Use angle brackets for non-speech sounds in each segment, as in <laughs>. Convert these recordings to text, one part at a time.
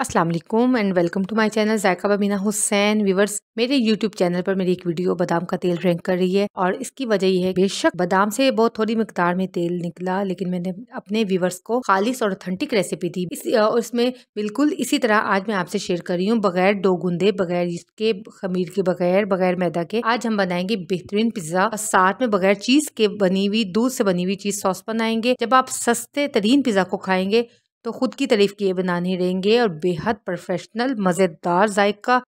Aslam and welcome to my channel Zaika Babina Hussain viewers मेरे YouTube channel पर मेरी एक वीडियो बादाम का तेल रैंक कर रही है और इसकी वजह यह है बेशक बादाम से बहुत थोड़ी मकदार में तेल निकला लेकिन मैंने अपने व्यूवर्स को खालिश और ऑथेंटिक रेसिपी दी इस और इसमें बिल्कुल इसी तरह आज मैं आपसे शेयर कर रही हूँ बगैर दो गुंदे बगैर इसके खमीर के बगैर बगैर मैदा के आज हम बनाएंगे बेहतरीन पिज्जा और साथ में बगैर चीज के बनी हुई दूध से बनी हुई चीज सॉस बनाएंगे जब आप सस्ते तरीन पिज्जा को खाएंगे तो ख़ुद की तारीफ़ किए बिना नहीं रहेंगे और बेहद प्रोफेशनल मज़ेदार जायका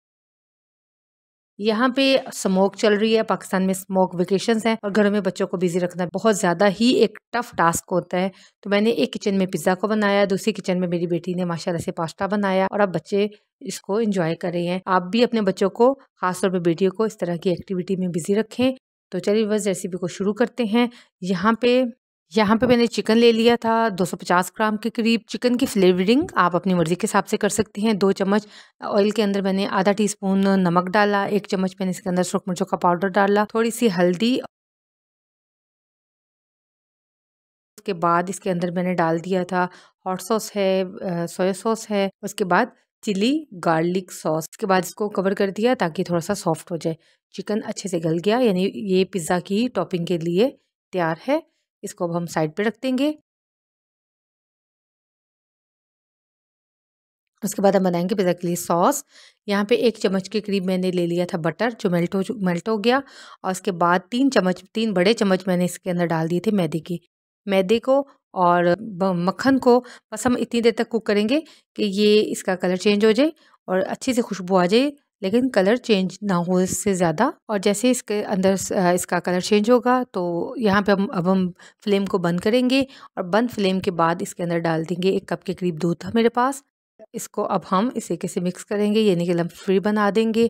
यहाँ पे स्मोक चल रही है पाकिस्तान में स्मोक वेकेशन हैं और घरों में बच्चों को बिजी रखना बहुत ज़्यादा ही एक टफ टास्क होता है तो मैंने एक किचन में पिज़्ज़ा को बनाया दूसरी किचन में मेरी बेटी ने माशाल्लाह से पास्ता बनाया और अब बच्चे इसको इंजॉय कर रहे हैं आप भी अपने बच्चों को खासतौर पर बेटियों को इस तरह की एक्टिविटी में बिजी रखें तो चलिए बस रेसिपी को शुरू करते हैं यहाँ पे यहाँ पे मैंने चिकन ले लिया था 250 ग्राम के करीब चिकन की फ्लेवरिंग आप अपनी मर्ज़ी के हिसाब से कर सकती हैं दो चम्मच ऑयल के अंदर मैंने आधा टीस्पून नमक डाला एक चम्मच मैंने इसके अंदर सुरख मिर्चों का पाउडर डाला थोड़ी सी हल्दी उसके बाद इसके अंदर मैंने डाल दिया था हॉट सॉस है सोया सॉस है उसके बाद चिली गार्लिक सॉस के बाद इसको कवर कर दिया ताकि थोड़ा सा सॉफ्ट हो जाए चिकन अच्छे से गल गया यानी ये पिज़्ज़ा की टॉपिंग के लिए तैयार है इसको अब हम साइड पे रख देंगे उसके बाद हम बनाएंगे पिज़्ज़ा के लिए सॉस यहाँ पे एक चम्मच के करीब मैंने ले लिया था बटर जो मेल्ट हो मेल्ट हो गया और उसके बाद तीन चम्मच तीन बड़े चम्मच मैंने इसके अंदर डाल दिए थे मैदे के मैदे को और मक्खन को बस हम इतनी देर तक कुक करेंगे कि ये इसका कलर चेंज हो जाए और अच्छी से खुशबू आ जाए लेकिन कलर चेंज ना हो इससे ज़्यादा और जैसे इसके अंदर इसका कलर चेंज होगा तो यहाँ पे हम अब हम फ्लेम को बंद करेंगे और बंद फ्लेम के बाद इसके अंदर डाल देंगे एक कप के करीब दूध था मेरे पास इसको अब हम इसे कैसे मिक्स करेंगे यानी कि लम्स फ्री बना देंगे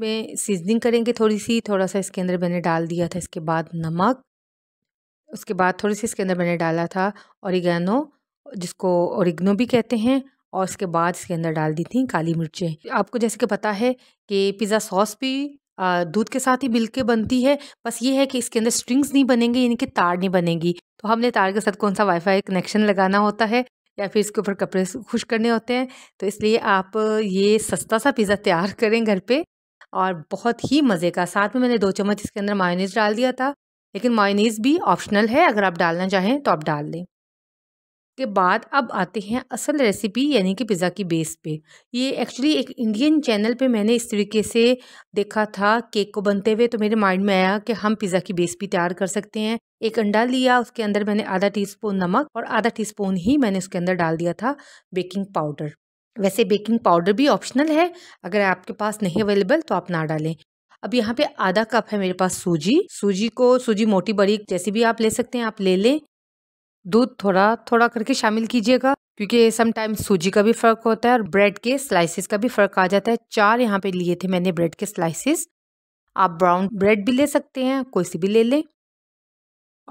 में सीजनिंग करेंगे थोड़ी सी थोड़ा सा इसके अंदर मैंने डाल दिया था इसके बाद नमक उसके बाद थोड़ी सी इसके अंदर मैंने डाला था औरिगैनो जिसको औरिग्नो भी कहते हैं और उसके बाद इसके अंदर डाल दी थी काली मिर्चें आपको जैसे कि पता है कि पिज़्ज़ा सॉस भी दूध के साथ ही मिल के बनती है बस ये है कि इसके अंदर स्ट्रिंग्स नहीं बनेंगे यानी कि तार नहीं बनेगी तो हमने तार के साथ कौन सा वाईफाई कनेक्शन लगाना होता है या फिर इसके ऊपर कपड़े खुश करने होते हैं तो इसलिए आप ये सस्ता सा पिज़्ज़ा तैयार <laughs> करें घर पर और बहुत ही मज़े का साथ में मैंने दो चम्मच इसके अंदर मायोनीज डाल दिया था लेकिन मायनीज़ भी ऑप्शनल है अगर आप डालना चाहें तो आप डाल दें के बाद अब आते हैं असल रेसिपी यानी कि पिज़्ज़ा की बेस पे ये एक्चुअली एक इंडियन चैनल पे मैंने इस तरीके से देखा था केक को बनते हुए तो मेरे माइंड में आया कि हम पिज़्ज़ा की बेस भी तैयार कर सकते हैं एक अंडा लिया उसके अंदर मैंने आधा टीस्पून नमक और आधा टीस्पून ही मैंने उसके अंदर डाल दिया था बेकिंग पाउडर वैसे बेकिंग पाउडर भी ऑप्शनल है अगर आपके पास नहीं अवेलेबल तो आप ना डालें अब यहाँ पे आधा कप है मेरे पास सूजी सूजी को सूजी मोटी बड़ी जैसी भी आप ले सकते हैं आप ले लें दूध थोड़ा थोड़ा करके शामिल कीजिएगा क्योंकि समटाइम्स सूजी का भी फ़र्क होता है और ब्रेड के स्लाइसिस का भी फ़र्क आ जाता है चार यहाँ पे लिए थे मैंने ब्रेड के स्लाइसिस आप ब्राउन ब्रेड भी ले सकते हैं कोई सी भी ले लें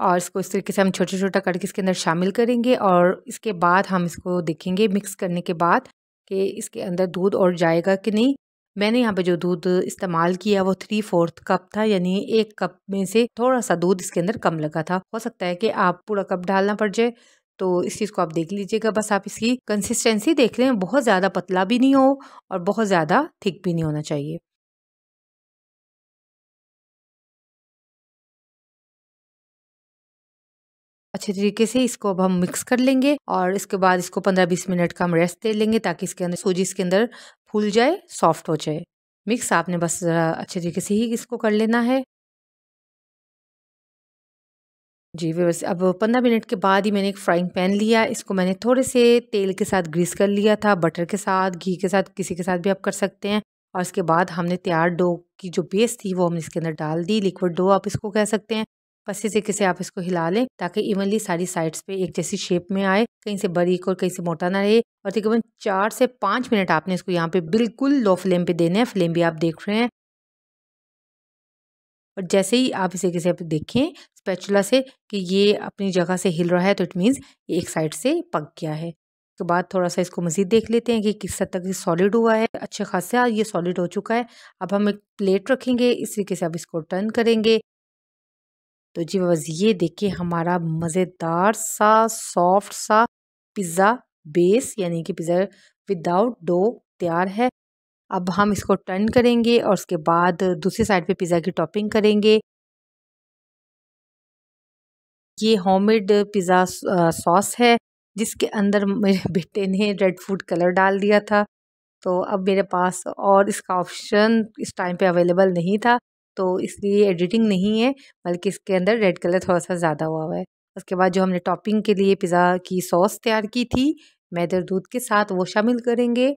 और इसको इस तरीके से हम छोटा छोटा करके इसके अंदर शामिल करेंगे और इसके बाद हम इसको देखेंगे मिक्स करने के बाद कि इसके अंदर दूध और जाएगा कि नहीं मैंने यहाँ पे जो दूध इस्तेमाल किया वो थ्री फोर्थ कप था यानी एक कप में से थोड़ा सा दूध इसके अंदर कम लगा था हो सकता है कि आप पूरा कप डालना पड़ जाए तो इस चीज़ को आप देख लीजिएगा बस आप इसकी कंसिस्टेंसी देख लें बहुत ज़्यादा पतला भी नहीं हो और बहुत ज़्यादा थिक भी नहीं होना चाहिए अच्छे तरीके से इसको अब हम मिक्स कर लेंगे और इसके बाद इसको 15-20 मिनट का हम रेस्ट दे लेंगे ताकि इसके अंदर सूजी इसके अंदर फूल जाए सॉफ्ट हो जाए मिक्स आपने बस ज़रा अच्छे तरीके से ही इसको कर लेना है जी व्यवर्स अब पंद्रह मिनट के बाद ही मैंने एक फ्राइंग पैन लिया इसको मैंने थोड़े से तेल के साथ ग्रीस कर लिया था बटर के साथ घी के साथ किसी के साथ भी आप कर सकते हैं और इसके बाद हमने तैयार डो की जो बेस थी वो हमने इसके अंदर डाल दी लिक्विड डो आप इसको कह सकते हैं बस से किसे आप इसको हिला लें ताकि इवनली सारी साइड्स पे एक जैसी शेप में आए कहीं से बारीक और कहीं से मोटा ना रहे और तकरीबन चार से पाँच मिनट आपने इसको यहाँ पे बिल्कुल लो फ्लेम पे देने हैं फ्लेम भी आप देख रहे हैं और जैसे ही आप इसे किसी देखें स्पैचुला से कि ये अपनी जगह से हिल रहा है तो इट मीन्स ये एक साइड से पक गया है उसके बाद थोड़ा सा इसको मज़ीद देख लेते हैं कि किस हद तक ये सॉलिड हुआ है अच्छे खासा ये सॉलिड हो चुका है अब हम एक प्लेट रखेंगे इस तरीके से अब इसको टर्न करेंगे तो जी बस ये देखिए हमारा मज़ेदार सा सॉफ्ट सा पिज़्ज़ा बेस यानी कि पिज़्ज़ा विदाउट डो तैयार है अब हम इसको टर्न करेंगे और उसके बाद दूसरी साइड पे पिज़्ज़ा की टॉपिंग करेंगे ये होममेड पिज़्ज़ा सॉस है जिसके अंदर मेरे <laughs> बेटे ने रेड फूड कलर डाल दिया था तो अब मेरे पास और इसका ऑप्शन इस टाइम पे अवेलेबल नहीं था तो इसलिए एडिटिंग नहीं है बल्कि इसके अंदर रेड कलर थोड़ा सा ज़्यादा हुआ हुआ है उसके बाद जो हमने टॉपिंग के लिए पिज़्ज़ा की सॉस तैयार की थी मैदर दूध के साथ वो शामिल करेंगे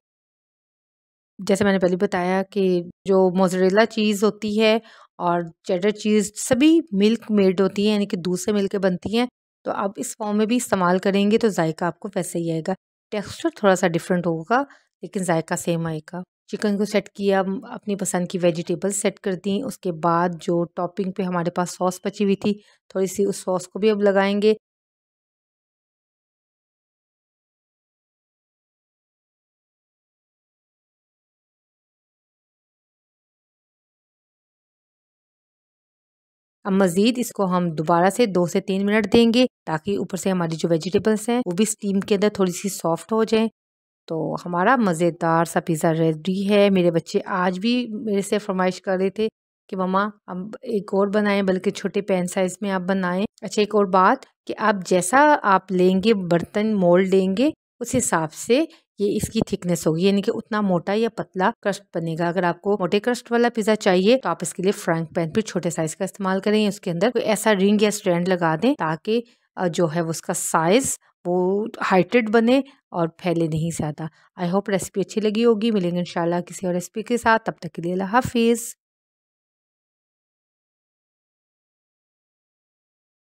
जैसे मैंने पहले बताया कि जो मोजरेला चीज़ होती है और चेडर चीज़ सभी मिल्क मेड होती है यानी कि दूध से मिल के बनती हैं तो आप इस फॉर्म में भी इस्तेमाल करेंगे तो जायका आपको वैसे ही आएगा टेक्सचर थोड़ा सा डिफरेंट होगा लेकिन जायका सेम आएगा चिकन को सेट किया अपनी पसंद की वेजिटेबल्स सेट कर दी उसके बाद जो टॉपिंग पे हमारे पास सॉस बची हुई थी थोड़ी सी उस सॉस को भी अब लगाएंगे अब मज़ीद इसको हम दोबारा से दो से तीन मिनट देंगे ताकि ऊपर से हमारी जो वेजिटेबल्स हैं वो भी स्टीम के अंदर थोड़ी सी सॉफ्ट हो जाए तो हमारा मज़ेदार सा पिज़्ज़ा रेडी है मेरे बच्चे आज भी मेरे से फरमाइश कर रहे थे कि मम्मा अब एक और बनाएं बल्कि छोटे पैन साइज़ में आप बनाएं अच्छा एक और बात कि आप जैसा आप लेंगे बर्तन मोल्ड लेंगे उस हिसाब से ये इसकी थिकनेस होगी यानी कि उतना मोटा या पतला क्रस्ट बनेगा अगर आपको मोटे क्रस्ट वाला पिज्जा चाहिए तो आप इसके लिए फ्राइंग पैन पर छोटे साइज का इस्तेमाल करें उसके अंदर कोई ऐसा रिंग या स्टैंड लगा दें ताकि जो है उसका साइज़ वो हाइटेड बने और फैले नहीं ज़्यादा आई होप रेसिपी अच्छी लगी होगी मिलेंगे इंशाल्लाह किसी और रेसिपी के साथ तब तक के लिए अल्लाह हाफिज़